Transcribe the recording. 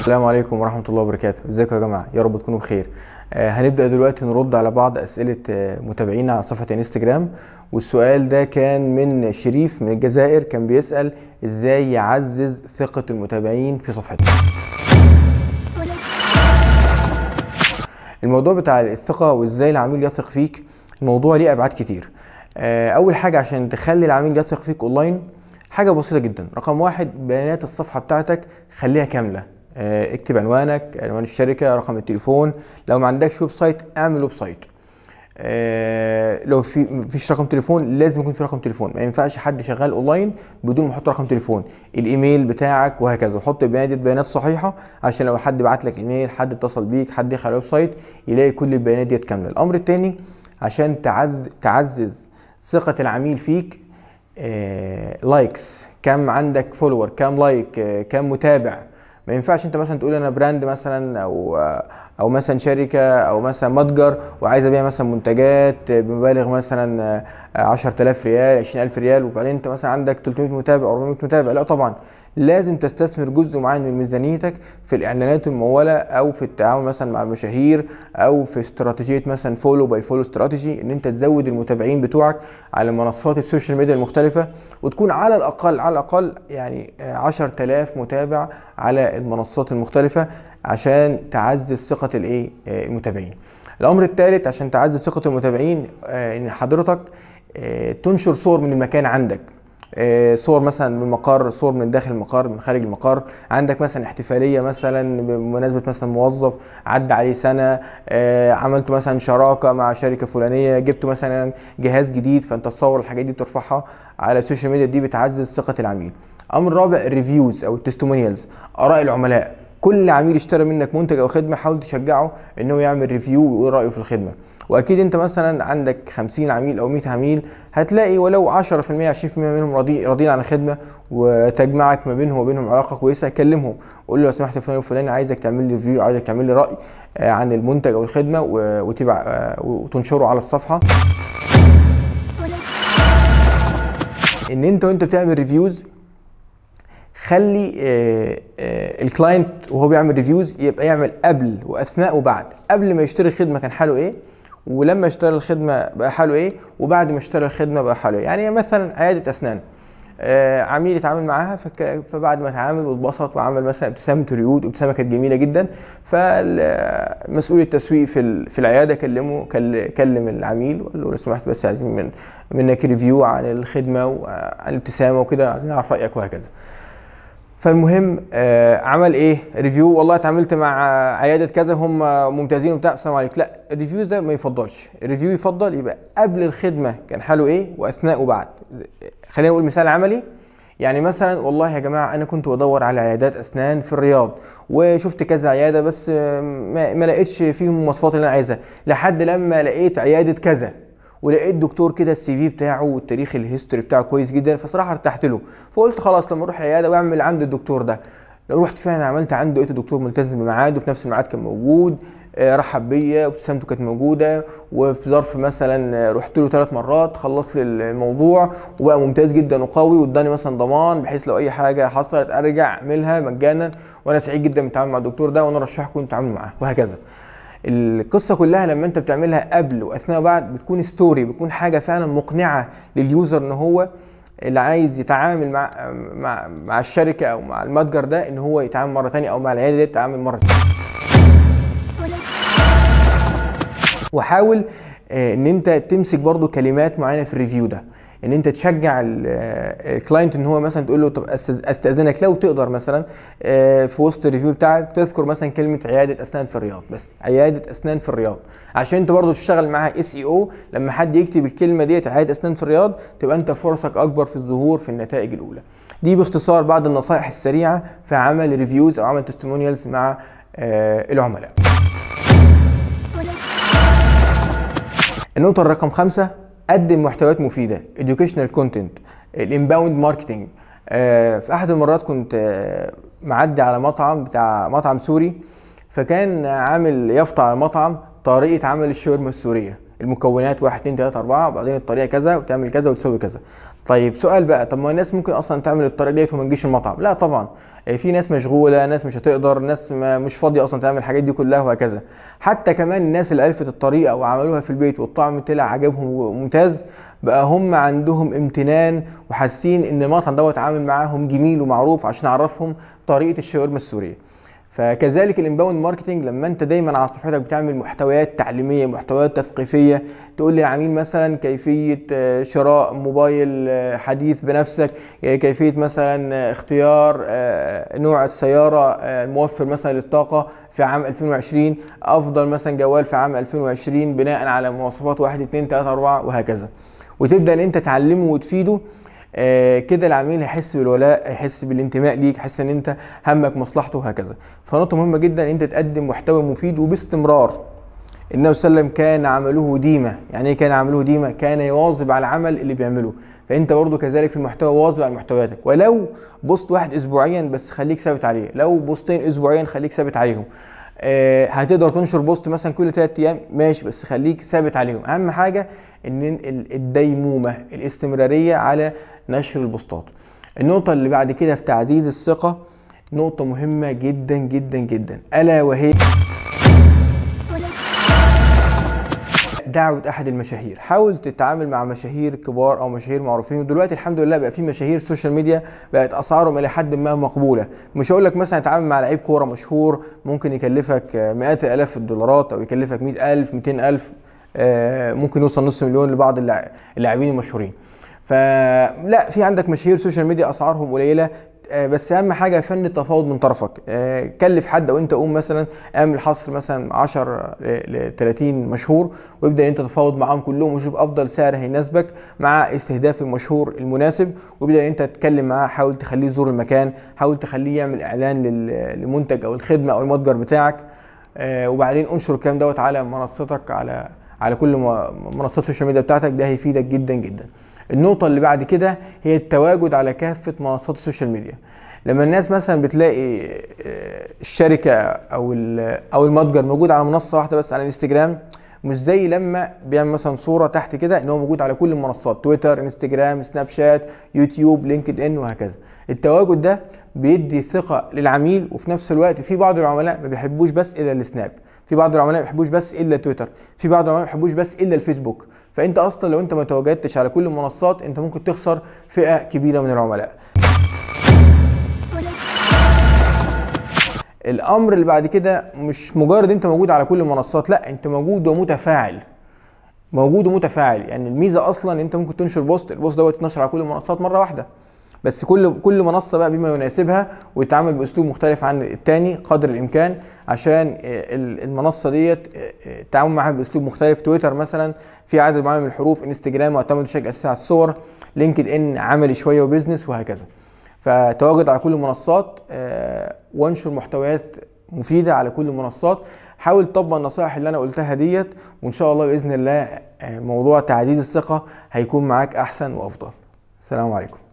السلام عليكم ورحمه الله وبركاته ازيكم يا جماعه يا رب تكونوا بخير آه، هنبدا دلوقتي نرد على بعض اسئله آه، متابعينا على صفحه انستجرام والسؤال ده كان من شريف من الجزائر كان بيسال ازاي يعزز ثقه المتابعين في صفحته الموضوع بتاع الثقه وازاي العميل يثق فيك الموضوع ليه ابعاد كتير آه، اول حاجه عشان تخلي العميل يثق فيك اونلاين حاجه بسيطه جدا رقم واحد بيانات الصفحه بتاعتك خليها كامله آه، اكتب عنوانك عنوان الشركه رقم التليفون لو ما عندكش ويب سايت اعمل ويب سايت آه، لو في مفيش رقم تليفون لازم يكون في رقم تليفون ما ينفعش حد شغال اونلاين بدون ما يحط رقم تليفون الايميل بتاعك وهكذا وحط بيانات بيانات صحيحه عشان لو حد بعت لك ايميل حد اتصل بيك حد دخل الويب سايت يلاقي كل البيانات ديت كامله الامر الثاني عشان تعزز ثقه العميل فيك لايكس آه، كم عندك فولور كم لايك كم متابع ما ينفعش انت مثلا تقول انا براند مثلا او او مثلا شركه او مثلا متجر وعايز ابيع مثلا منتجات بمبالغ مثلا 10000 ريال 20000 ريال وبعدين انت مثلا عندك 300 متابع او 400 متابع لا طبعا لازم تستثمر جزء معين من ميزانيتك في الاعلانات المموله او في التعاون مثلا مع المشاهير او في استراتيجيه مثلا فولو باي فولو استراتيجي ان انت تزود المتابعين بتوعك على منصات السوشيال ميديا المختلفه وتكون على الاقل على الاقل يعني 10000 متابع على المنصات المختلفه عشان تعزز ثقه الايه المتابعين الامر الثالث عشان تعزز ثقه المتابعين آه، ان حضرتك آه، تنشر صور من المكان عندك آه، صور مثلا من المقر صور من داخل المقر من خارج المقر عندك مثلا احتفاليه مثلا بمناسبه مثلا موظف عدى عليه سنه آه، عملت مثلا شراكه مع شركه فلانيه جبت مثلا جهاز جديد فانت تصور الحاجات دي وترفعها على السوشيال ميديا دي بتعزز ثقه العميل امر رابع الريفيوز او التستيمونيالز اراء العملاء كل عميل اشترى منك منتج او خدمه حاول تشجعه ان هو يعمل ريفيو ويقول رايه في الخدمه واكيد انت مثلا عندك 50 عميل او 100 عميل هتلاقي ولو 10% 20% منهم راضي راضيين عن الخدمه وتجمعك ما بينهم وبينهم علاقه كويسه كلمهم قول له لو سمحت فلان الفلاني عايزك تعمل لي ريفيو عايزك تعمل لي راي آه، عن المنتج او الخدمه وتبع آه، وتنشره على الصفحه ان انت وانت بتعمل ريفيوز خلي آه، الكلاينت وهو بيعمل ريفيوز يبقى يعمل قبل واثناء وبعد قبل ما يشتري الخدمه كان حاله ايه ولما اشترى الخدمه بقى حاله ايه وبعد ما اشترى الخدمه بقى حاله ايه يعني مثلا عياده اسنان آه عميل اتعامل معاها فك... فبعد ما اتعامل واتبسط وعمل مثلا ابتسامه ريود ابتسامه كانت جميله جدا فمسؤول التسويق في ال... في العياده كلمه كل... كلم العميل وقال له لو سمحت بس عايزين من منك ريفيو عن الخدمه وعن الابتسامه وكده عايزين نعرف رايك وهكذا فالمهم آه عمل ايه ريفيو والله اتعاملت مع عياده كذا هم ممتازين وبتاع السلام عليكم لا الريفيوز ده ما يفضلش الريفيو يفضل يبقى قبل الخدمه كان حاله ايه واثناء وبعد خلينا نقول مثال عملي يعني مثلا والله يا جماعه انا كنت بدور على عيادات اسنان في الرياض وشفت كذا عياده بس آه، ما, ما لقيتش فيهم المواصفات اللي انا عايزها لحد لما لقيت عياده كذا ولقيت دكتور كده السي في بتاعه والتاريخ الهيستوري بتاعه كويس جدا فصراحه ارتحت له فقلت خلاص لما اروح العياده واعمل عند الدكتور ده رحت فعلا عملت عنده لقيت الدكتور ملتزم بميعاده وفي نفس الميعاد كان موجود آه، رحب بيا وابتسامته كانت موجوده وفي ظرف مثلا آه، رحت له ثلاث مرات خلص لي الموضوع وبقى ممتاز جدا وقوي واداني مثلا ضمان بحيث لو اي حاجه حصلت ارجع اعملها مجانا وانا سعيد جدا بالتعامل مع الدكتور ده وانا ارشحكم تتعاملوا معاه وهكذا القصه كلها لما انت بتعملها قبل واثناء وبعد بتكون ستوري بتكون حاجه فعلا مقنعه لليوزر ان هو اللي عايز يتعامل مع مع مع الشركه او مع المتجر ده ان هو يتعامل مره ثانيه او مع العياده دي يتعامل مره ثانيه وحاول آه، ان انت تمسك برضو كلمات معينه في الريفيو ده ان انت تشجع الكلاينت آه، ان هو مثلا تقول له طب استاذنك لو تقدر مثلا آه، في وسط الريفيو بتاعك تذكر مثلا كلمه عياده اسنان في الرياض بس عياده اسنان في الرياض عشان انت برضه تشتغل معاها اس اي e او لما حد يكتب الكلمه ديت عياده اسنان في الرياض تبقى انت فرصك اكبر في الظهور في النتائج الاولى دي باختصار بعض النصائح السريعه في عمل ريفيوز او عمل تستمونيالز مع آه، العملاء النقطة الرقم خمسة قدم محتويات مفيده educational كونتنت الانباوند ماركتنج في احد المرات كنت آه، معدي على مطعم بتاع مطعم سوري فكان عامل يفطر على المطعم طريقه عمل الشاورما السوريه المكونات 1 2 3 4 وبعدين الطريقه كذا وتعمل كذا وتسوي كذا طيب سؤال بقى طب ما الناس ممكن اصلا تعمل الطريقه ديت وما تجيش المطعم لا طبعا إيه، في ناس مشغوله ناس مش هتقدر ناس مش فاضيه اصلا تعمل الحاجات دي كلها وهكذا حتى كمان الناس اللي الفت الطريقه وعملوها في البيت والطعم طلع عجبهم وممتاز بقى هم عندهم امتنان وحاسين ان المطعم دوت عامل معاهم جميل ومعروف عشان اعرفهم طريقه الشاورما السوريه فكذلك الانباوند ماركتنج لما انت دايما على صفحتك بتعمل محتويات تعليميه محتويات تثقيفيه تقول للعميل مثلا كيفيه آه، شراء موبايل آه، حديث بنفسك آه، كيفيه مثلا اختيار نوع السياره الموفر مثلا للطاقه في عام 2020 افضل مثلا جوال في عام 2020 بناء على مواصفات 1 2 3 4 وهكذا وتبدا ان انت تعلمه وتفيده آه، كده العميل هيحس بالولاء هيحس بالانتماء ليك هيحس ان انت همك مصلحته وهكذا فنقطه مهمه جدا ان انت تقدم محتوى مفيد وباستمرار النبي صلى الله عليه وسلم كان عمله ديمة يعني ايه كان عمله ديمة كان يواظب على العمل اللي بيعمله فانت برضو كذلك في المحتوى واظب على محتوياتك ولو بوست واحد اسبوعيا بس خليك ثابت عليه لو بوستين اسبوعيا خليك ثابت عليهم آه، هتقدر تنشر بوست مثلا كل 3 ايام ماشي بس خليك ثابت عليهم اهم حاجه ان الديمومه الاستمراريه على نشر البوستات النقطه اللي بعد كده في تعزيز الثقه نقطه مهمه جدا جدا جدا الا وهي دعوه احد المشاهير حاول تتعامل مع مشاهير كبار او مشاهير معروفين ودلوقتي الحمد لله بقى في مشاهير سوشيال ميديا بقت اسعارهم الى حد ما مقبوله مش هقول لك مثلا اتعامل مع لعيب كوره مشهور ممكن يكلفك مئات الالاف الدولارات او يكلفك 100000 200000 آه، ممكن يوصل نص مليون لبعض اللاعبين المشهورين فلا في عندك مشاهير سوشيال ميديا اسعارهم قليله آه، بس اهم حاجه فن التفاوض من طرفك آه، كلف حد او انت قوم مثلا اعمل حصر مثلا 10 ل 30 مشهور وابدا انت تتفاوض معاهم كلهم وشوف افضل سعر هيناسبك مع استهداف المشهور المناسب وابدا انت تتكلم معاه حاول تخليه يزور المكان حاول تخليه يعمل اعلان للمنتج او الخدمه او المتجر بتاعك آه، وبعدين انشر الكلام دوت على منصتك على على كل منصات السوشيال ميديا بتاعتك ده هيفيدك جدا جدا النقطه اللي بعد كده هي التواجد على كافه منصات السوشيال ميديا لما الناس مثلا بتلاقي آه، الشركه او او المتجر موجود على منصه واحده بس على الانستجرام مش زي لما بيعمل مثلا صوره تحت كده ان هو موجود على كل المنصات تويتر انستجرام سناب شات يوتيوب لينكد ان وهكذا التواجد ده بيدي ثقه للعميل وفي نفس الوقت في بعض العملاء ما بيحبوش بس الا السناب في بعض العملاء ما بيحبوش بس الا تويتر في بعض العملاء ما بيحبوش بس الا الفيسبوك فانت اصلا لو انت ما تواجدتش على كل المنصات انت ممكن تخسر فئه كبيره من العملاء الامر اللي بعد كده مش مجرد انت موجود على كل المنصات لا انت موجود ومتفاعل موجود ومتفاعل يعني الميزه اصلا انت ممكن تنشر بوست البوست دوت يتنشر على كل المنصات مره واحده بس كل كل منصه بقى بما يناسبها ويتعامل باسلوب مختلف عن الثاني قدر الامكان عشان المنصه ديت آه، آه، التعامل معاها باسلوب مختلف تويتر مثلا في عدد معين من الحروف انستجرام معتمد بشكل اساسي على الصور لينكد ان عملي شويه وبزنس وهكذا فتواجد على كل المنصات آه، وانشر محتويات مفيده على كل المنصات حاول تطبق النصائح اللي انا قلتها ديت وان شاء الله باذن الله موضوع تعزيز الثقه هيكون معاك احسن وافضل السلام عليكم